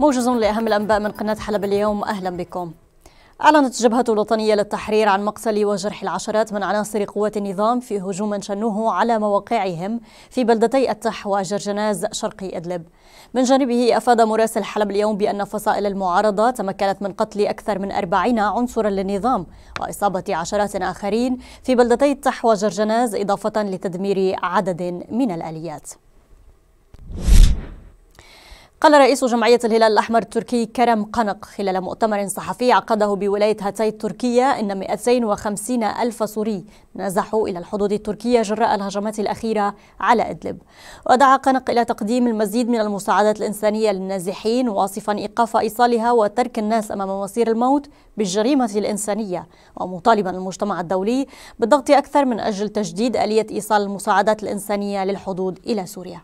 موجز لأهم الأنباء من قناة حلب اليوم أهلا بكم أعلنت الجبهة الوطنية للتحرير عن مقتل وجرح العشرات من عناصر قوات النظام في هجوم شنوه على مواقعهم في بلدتي التح وجرجناز شرقي إدلب من جانبه أفاد مراسل حلب اليوم بأن فصائل المعارضة تمكنت من قتل أكثر من أربعين عنصرا للنظام وإصابة عشرات آخرين في بلدتي التح وجرجناز إضافة لتدمير عدد من الآليات قال رئيس جمعية الهلال الأحمر التركي كرم قنق خلال مؤتمر صحفي عقده بولاية هاتاي التركية أن 250 ألف سوري نزحوا إلى الحدود التركية جراء الهجمات الأخيرة على إدلب ودعا قنق إلى تقديم المزيد من المساعدات الإنسانية للنازحين واصفا إيقاف إيصالها وترك الناس أمام مصير الموت بالجريمة الإنسانية ومطالبا المجتمع الدولي بالضغط أكثر من أجل تجديد آلية إيصال المساعدات الإنسانية للحدود إلى سوريا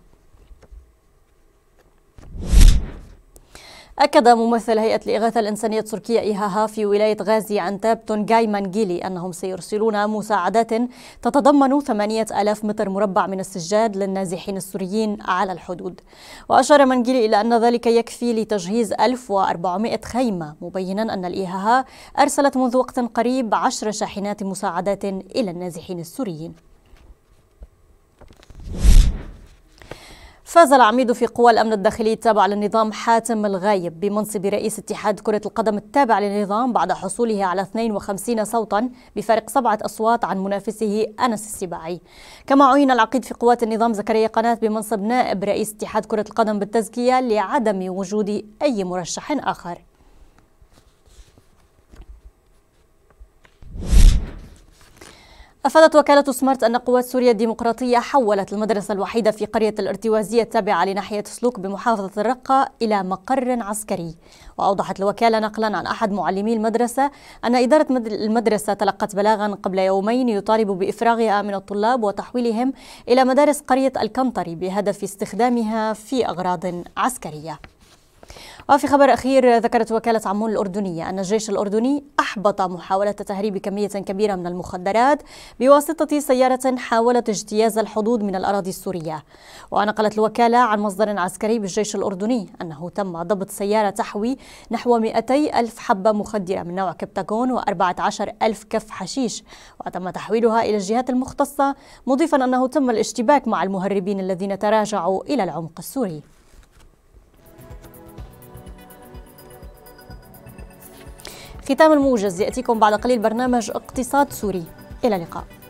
أكد ممثل هيئة الإغاثة الإنسانية التركية إيهاها في ولاية غازي عنتاب تونجاي مانجيلي أنهم سيرسلون مساعدات تتضمن 8000 متر مربع من السجاد للنازحين السوريين على الحدود وأشار مانجيلي إلى أن ذلك يكفي لتجهيز 1400 خيمة مبينا أن الإيهاها أرسلت منذ وقت قريب 10 شاحنات مساعدات إلى النازحين السوريين فاز العميد في قوى الأمن الداخلي التابع للنظام حاتم الغايب بمنصب رئيس اتحاد كرة القدم التابع للنظام بعد حصوله على 52 صوتا بفارق سبعة أصوات عن منافسه أنس السباعي كما عين العقيد في قوات النظام زكريا قناة بمنصب نائب رئيس اتحاد كرة القدم بالتزكية لعدم وجود أي مرشح آخر أفادت وكالة سمارت أن قوات سوريا الديمقراطية حولت المدرسة الوحيدة في قرية الارتوازية التابعة لناحية سلوك بمحافظة الرقة إلى مقر عسكري وأوضحت الوكالة نقلا عن أحد معلمي المدرسة أن إدارة المدرسة تلقت بلاغا قبل يومين يطالب بإفراغها من الطلاب وتحويلهم إلى مدارس قرية الكنطري بهدف استخدامها في أغراض عسكرية وفي آه، خبر أخير ذكرت وكالة عمون الأردنية أن الجيش الأردني أحبط محاولة تهريب كمية كبيرة من المخدرات بواسطة سيارة حاولت اجتياز الحدود من الأراضي السورية ونقلت الوكالة عن مصدر عسكري بالجيش الأردني أنه تم ضبط سيارة تحوي نحو 200 ألف حبة مخدرة من نوع كبتاغون و14 ألف كف حشيش وتم تحويلها إلى الجهات المختصة مضيفا أنه تم الاشتباك مع المهربين الذين تراجعوا إلى العمق السوري ختام الموجز يأتيكم بعد قليل برنامج اقتصاد سوري إلى اللقاء